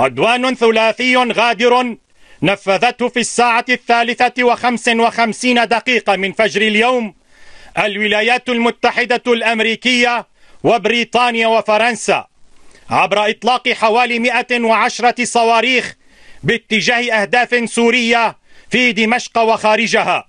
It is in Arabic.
عدوان ثلاثي غادر نفذته في الساعة الثالثة وخمس وخمسين دقيقة من فجر اليوم الولايات المتحدة الأمريكية وبريطانيا وفرنسا عبر إطلاق حوالي 110 صواريخ باتجاه أهداف سورية في دمشق وخارجها